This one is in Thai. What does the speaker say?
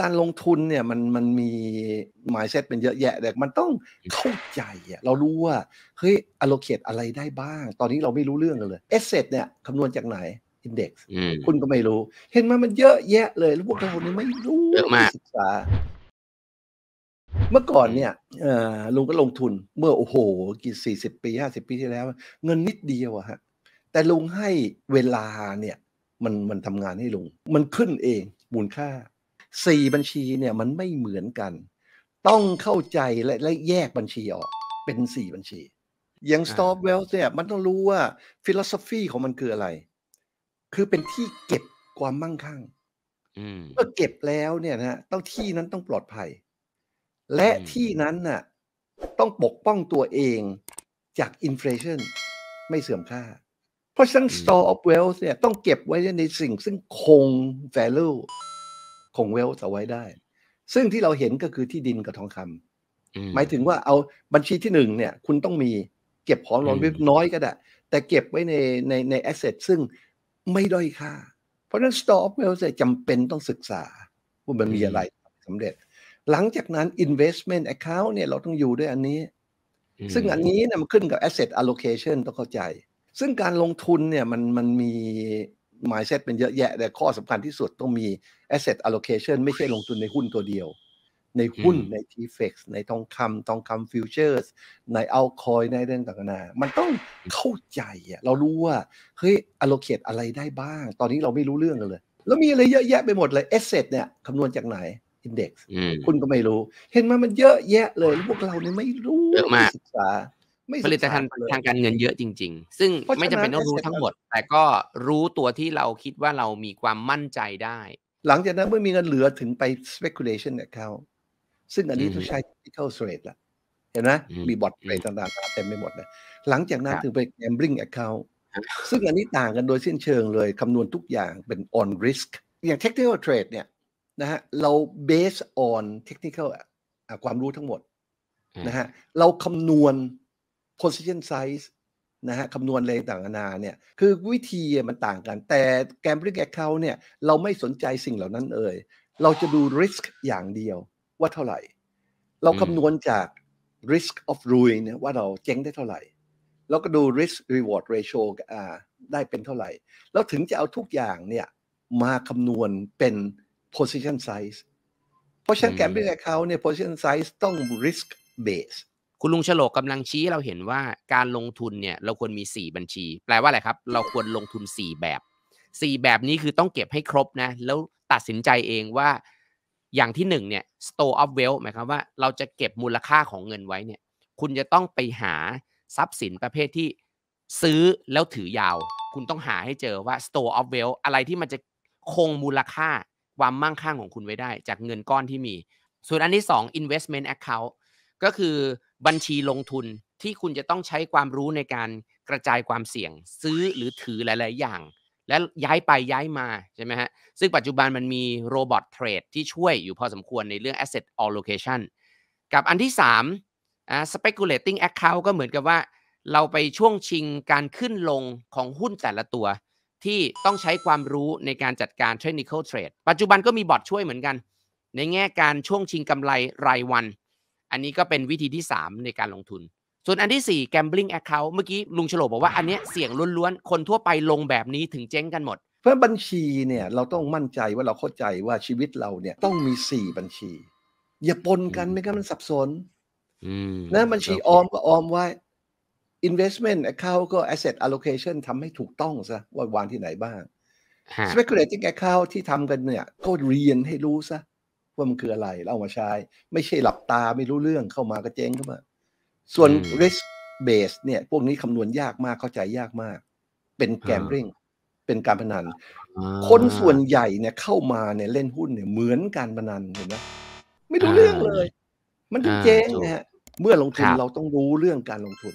การลงทุนเนี่ยมันมันมีหมายเซตเป็นเยอะแยะ แต่มันต้องเข้าใจอะเรารู้ว่าเฮ้ยอ l l o c a t อะไรได้บ้าง ตอนนี้เราไม่รู้เรื่องกันเลยอสเซทเนี่ยคำนวณจากไหนอินเด็กซ์คุณก็ไม่รู้ เห็นไหมมันเยอะแยะเลยแล้วพวกเราเนี่ยไม่รู้เศึกษาเมื่อก่อนเนี่ยลุงก็ลงทุน เมื่อโอ้โห กี่สี่สิบปีห้าสิบปีที่แล้ว เงินนิดเดียวอะฮะแต่ลุงให้เวลาเนี่ย มันมันทำงานให้ลุงมันขึ้นเอง มูลค่าสี่บัญชีเนี่ยมันไม่เหมือนกัน ต้องเข้าใจและและแยกบัญชีออกเป็นสี่บัญชี อย่าง s t o p w e a l t h เนี่ย มันต้องรู้ว่าฟิโลสอฟีของมันคืออะไร คือเป็นที่เก็บความมั่งคั่งเมื่อเก็บแล้วเนี่ยนะต้องที่นั้นต้องปลอดภัย และที่นั้นน่ะต้องปกป้องตัวเองจากอินฟลชันไม่เสื่อมค่า เพราะฉะนั้น store of wealth เนี่ย ต้องเก็บไว้ในสิ่งซึ่งคง value คงเวลเอาไว้ได้ ซึ่งที่เราเห็นก็คือที่ดินกับทองคำหมายถึงว่าเอาบัญชีที่หนึ่งเนี่ย คุณต้องมีเก็บของลอมริบน้อยก็ได้ แต่เก็บไว้ในในในแอสเซทซึ่งไม่ด้อยค่า เพราะนั้นสต็อปเวล e a l จำเป็นต้องศึกษาว่ามันมีอะไรสำเร็จหลังจากนั้น investment account เนี่ยเราต้องอยู่ด้วยอันนี้ ซึ่งอันนี้เนี่ยมันขึ้นกับ asset allocation ต้องเข้าใจ ซึ่งการลงทุนเนี่ยมันมันมีมายเซ็ตเป็นเยอะแยะ แต่ข้อสำคัญที่สุดต้องมี asset allocation ไม่ใช่ลงทุนในหุ้นตัวเดียว ในหุ้นใน t f x ในทองคำทองคำฟิวเจอร์สในเอาคอยในเรื่องต่างๆมันต้องเข้าใจอะเรารู้ว่าเฮ้ย allocate อะไรได้บ้าง ตอนนี้เราไม่รู้เรื่องกันเลย แล้วมีอะไรเยอะแยะไปหมดเลย asset เนี่ยคำนวณจากไหน index คุณก็ไม่รู้ เห็นมามันเยอะแยะเลยพวกเราเนี่ยไม่รู้เยอะมากศึกษาผลิตภัณฑ์ทางการเงินเยอะจริงๆ ซึ่งไม่จำเป็นต้องรู้ทั้งหมด แต่ก็รู้ตัวที่เราคิดว่าเรามีความมั่นใจได้ หลังจากนั้นเมื่อมีเงินเหลือถึงไป speculation เนี่ยเขาซึ่งอันนี้ต้องใช้ technical trade ละเห็นไหมมีบอทอะไรต่างๆ เต็มไปหมดนะหลังจากนั้นถึงไป gambling account ซึ่งอันนี้ต่างกันโดยสิ้นเชิงเลย คำนวณทุกอย่างเป็น on risk อย่าง technical trade เนี่ยนะฮะ เรา based on technical ความรู้ทั้งหมดนะฮะ เราคำนวณ c o e f i c i e n size นะฮะคำนวณเลยต่างนาเนี่ยคือวิธีมันต่างกันแต่ gambling account เนี่ยเราไม่สนใจสิ่งเหล่านั้นเลยเราจะดู risk อย่างเดียวว่าเท่าไหร่ เราคำนวณจาก risk of ruin ว่าเราเจ๊งได้เท่าไหร่ แล้วก็ดู risk reward ratio อ่าได้เป็นเท่าไหร่ แล้วถึงจะเอาทุกอย่างเนี่ยมาคำนวณเป็น position size เพราะฉะนั้น gambling account เนี่ย position size ต้อง risk base คุณลุงฉลกกำลังชี้เราเห็นว่าการลงทุนเนี่ย เราควรมี 4 บัญชี แปลว่าอะไรครับ เราควรลงทุน 4 แบบ 4 แบบนี้คือต้องเก็บให้ครบนะ แล้วตัดสินใจเองว่าอย่างที่ 1 เนี่ย store of wealth หมายความว่าเราจะเก็บมูลค่าของเงินไว้เนี่ย คุณจะต้องไปหาทรัพย์สินประเภทที่ซื้อแล้วถือยาว คุณต้องหาให้เจอว่า store of wealth อะไรที่มันจะคงมูลค่าความมั่งคั่งของคุณไว้ได้ จากเงินก้อนที่มี ส่วนอันที่ 2 investment account ก็คือบัญชีลงทุนที่คุณจะต้องใช้ความรู้ในการกระจายความเสี่ยง ซื้อหรือถือหลาย ๆ อย่าง และย้ายไปย้ายมาใช่ไหมฮะซึ่งปัจจุบันมันมีโรบอทเทรดที่ช่วยอยู่พอสมควรในเรื่อง asset allocation กับอันที่3อ่า speculating account ก็เหมือนกับว่าเราไปช่วงชิงการขึ้นลงของหุ้นแต่ละตัว ที่ต้องใช้ความรู้ในการจัดการ technical trade ปัจจุบันก็มีบอทช่วยเหมือนกัน ในแง่การช่วงชิงกำไรรายวันอันนี้ก็เป็นวิธีที่ 3 ในการลงทุน ส่วนอันที่ 4 gambling account เมื่อกี้ลุงฉลบบอกว่าอันนี้เสี่ยงล้วนๆ คนทั่วไปลงแบบนี้ถึงเจ๊งกันหมด เพราะบัญชีเนี่ยเราต้องมั่นใจว่าเราเข้าใจว่าชีวิตเราเนี่ยต้องมี 4 บัญชี อย่าปนกันไม่งั้นมันสับสนนะบัญชีออมก็ออมไว้ investment account ก็ asset allocation ทำให้ถูกต้องซะว่าวางที่ไหนบ้าง speculating account ที่ทำกันเนี่ยก็เรียนให้รู้ซะว่ามันคืออะไรแล้วเอามาใช้ ไม่ใช่หลับตา ไม่รู้เรื่องเข้ามาก็เจ๊งเข้ามาส่วน risk base เนี่ย พวกนี้คำนวณยากมากเข้าใจยากมาก เป็นแกมริ่งเป็นการพนันคนส่วนใหญ่เนี่ยเข้ามาเนี่ยเล่นหุ้นเนี่ยเหมือนการพนันเห็นไหมไม่รู้เรื่องเลย มันถึงเจ๊งนะฮะเมื่อลงทุนเราต้องรู้เรื่องการลงทุน